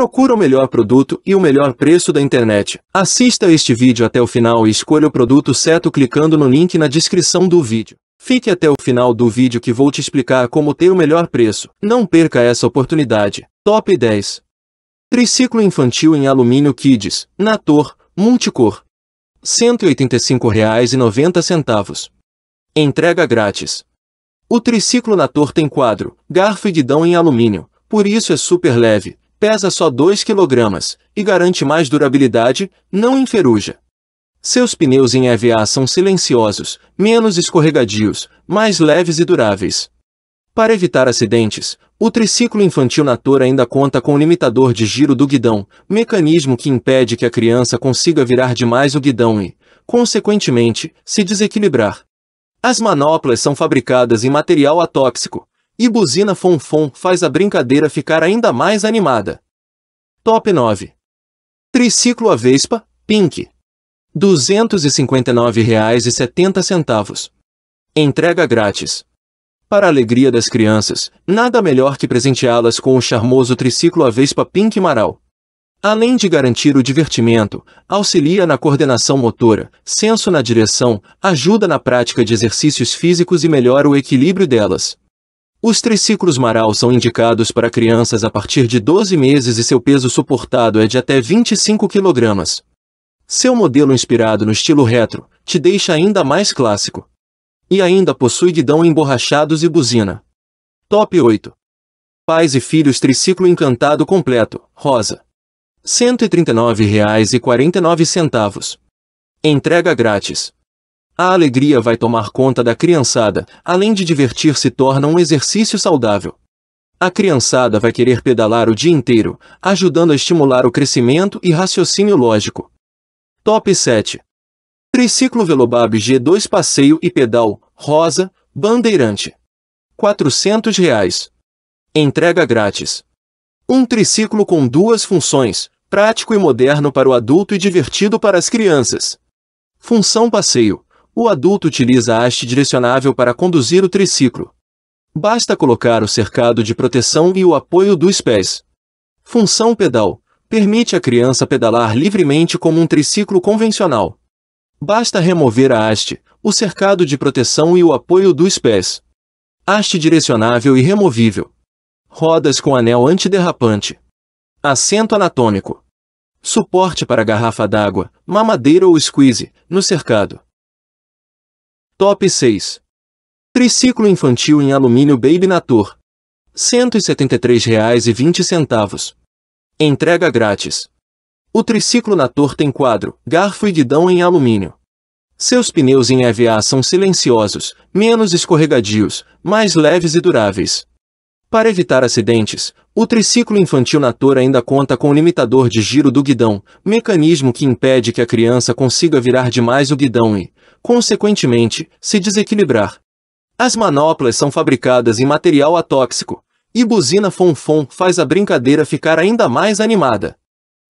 Procura o melhor produto e o melhor preço da internet. Assista este vídeo até o final e escolha o produto certo clicando no link na descrição do vídeo. Fique até o final do vídeo que vou te explicar como ter o melhor preço. Não perca essa oportunidade. Top 10 Triciclo infantil em alumínio Kids, Nator, multicor. R$ 185,90. Entrega grátis. O triciclo Nator tem quadro, garfo e guidão em alumínio, por isso é super leve, pesa só 2 kg e garante mais durabilidade, não enferruja. Seus pneus em EVA são silenciosos, menos escorregadios, mais leves e duráveis. Para evitar acidentes, o triciclo infantil Nator ainda conta com limitador de giro do guidão, mecanismo que impede que a criança consiga virar demais o guidão e, consequentemente, se desequilibrar. As manoplas são fabricadas em material atóxico, e buzina fonfon faz a brincadeira ficar ainda mais animada. Top 9. Triciclo a Vespa, Pink. R$ 259,70. Entrega grátis. Para a alegria das crianças, nada melhor que presenteá-las com o charmoso triciclo a Vespa Pink Maral. Além de garantir o divertimento, auxilia na coordenação motora, senso na direção, ajuda na prática de exercícios físicos e melhora o equilíbrio delas. Os triciclos Maral são indicados para crianças a partir de 12 meses e seu peso suportado é de até 25 kg. Seu modelo inspirado no estilo retro te deixa ainda mais clássico. E ainda possui guidão emborrachados e buzina. Top 8. Pais e filhos triciclo encantado completo, rosa. R$ 139,49. Entrega grátis. A alegria vai tomar conta da criançada, além de divertir-se torna um exercício saudável. A criançada vai querer pedalar o dia inteiro, ajudando a estimular o crescimento e raciocínio lógico. Top 7. Triciclo Velobab G2 Passeio e Pedal, Rosa, Bandeirante. R$ 400. Reais. Entrega grátis. Um triciclo com duas funções, prático e moderno para o adulto e divertido para as crianças. Função passeio o adulto utiliza a haste direcionável para conduzir o triciclo. Basta colocar o cercado de proteção e o apoio dos pés. Função pedal. Permite a criança pedalar livremente como um triciclo convencional. Basta remover a haste, o cercado de proteção e o apoio dos pés. Haste direcionável e removível. Rodas com anel antiderrapante. Assento anatômico. Suporte para garrafa d'água, mamadeira ou squeeze, no cercado. Top 6. Triciclo infantil em alumínio Baby Natur. R$ 173,20. Entrega grátis. O triciclo Natur tem quadro, garfo e guidão em alumínio. Seus pneus em EVA são silenciosos, menos escorregadios, mais leves e duráveis. Para evitar acidentes, o triciclo infantil Nator ainda conta com limitador de giro do guidão, mecanismo que impede que a criança consiga virar demais o guidão e, consequentemente, se desequilibrar. As manoplas são fabricadas em material atóxico, e buzina fonfon faz a brincadeira ficar ainda mais animada.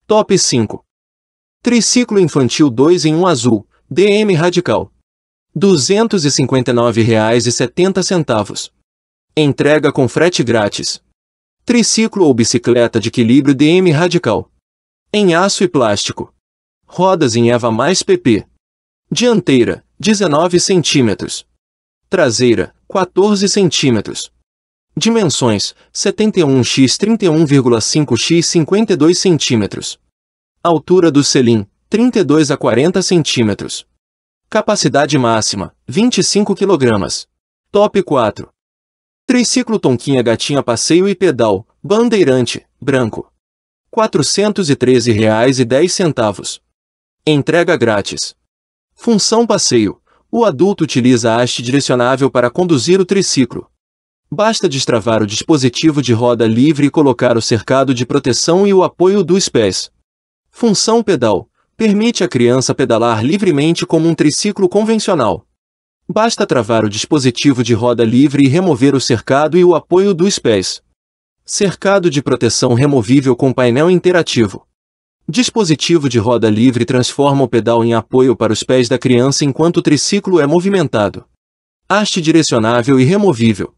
Top 5 Triciclo infantil 2 em 1 azul, DM radical. R$ 259,70. Entrega com frete grátis. Triciclo ou bicicleta de equilíbrio DM radical. Em aço e plástico. Rodas em EVA mais PP. Dianteira, 19 centímetros. Traseira, 14 centímetros. Dimensões: 71x 31,5x 52 centímetros. Altura do selim: 32 a 40 centímetros. Capacidade máxima: 25 kg. Top 4. Triciclo Tonquinha Gatinha Passeio e Pedal, Bandeirante, branco. R$ 413,10. Entrega grátis. Função passeio. O adulto utiliza a haste direcionável para conduzir o triciclo. Basta destravar o dispositivo de roda livre e colocar o cercado de proteção e o apoio dos pés. Função pedal. Permite a criança pedalar livremente como um triciclo convencional. Basta travar o dispositivo de roda livre e remover o cercado e o apoio dos pés. Cercado de proteção removível com painel interativo. Dispositivo de roda livre transforma o pedal em apoio para os pés da criança enquanto o triciclo é movimentado. Haste direcionável e removível.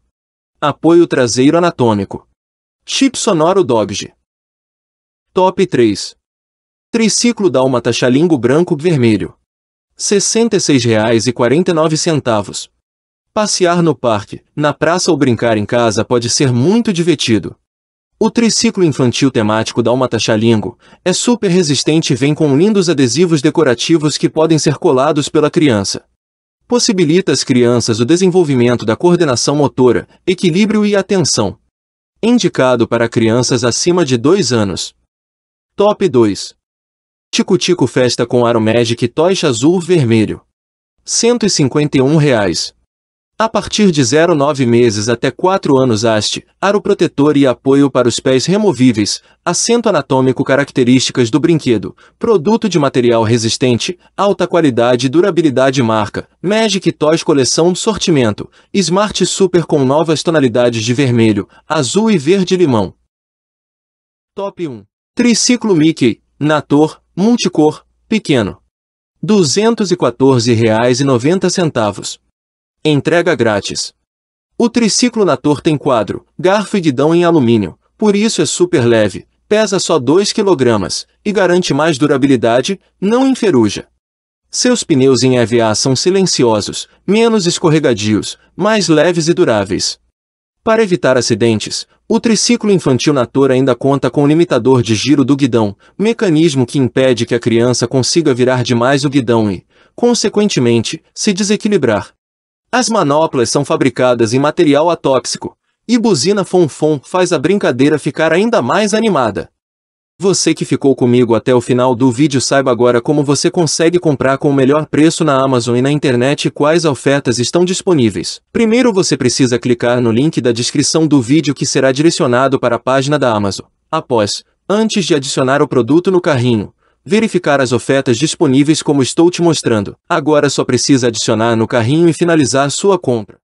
Apoio traseiro anatômico. Chip sonoro Dodge. Top 3. Triciclo Dálmata Xalingo Branco Vermelho. R$ 66,49. Passear no parque, na praça ou brincar em casa pode ser muito divertido. O triciclo infantil temático da Alma Xalingo é super resistente e vem com lindos adesivos decorativos que podem ser colados pela criança. Possibilita às crianças o desenvolvimento da coordenação motora, equilíbrio e atenção. Indicado para crianças acima de 2 anos. Top 2. Tico Tico Festa com Aromagic Magic Toys Azul Vermelho. R$ 151. Reais. A partir de 0,9 meses até 4 anos haste, aro protetor e apoio para os pés removíveis, assento anatômico características do brinquedo, produto de material resistente, alta qualidade e durabilidade marca, Magic Toys coleção de sortimento, Smart Super com novas tonalidades de vermelho, azul e verde limão. Top 1. Triciclo Mickey, Nator, Multicor, Pequeno. R$ 214,90. Entrega grátis. O triciclo na torta tem quadro, garfo e guidão em alumínio, por isso é super leve, pesa só 2 kg e garante mais durabilidade, não enferruja. Seus pneus em EVA são silenciosos, menos escorregadios, mais leves e duráveis. Para evitar acidentes, o triciclo infantil Nator ainda conta com limitador de giro do guidão, mecanismo que impede que a criança consiga virar demais o guidão e, consequentemente, se desequilibrar. As manoplas são fabricadas em material atóxico, e Buzina Fonfon faz a brincadeira ficar ainda mais animada. Você que ficou comigo até o final do vídeo saiba agora como você consegue comprar com o melhor preço na Amazon e na internet e quais ofertas estão disponíveis. Primeiro você precisa clicar no link da descrição do vídeo que será direcionado para a página da Amazon. Após, antes de adicionar o produto no carrinho, verificar as ofertas disponíveis como estou te mostrando. Agora só precisa adicionar no carrinho e finalizar sua compra.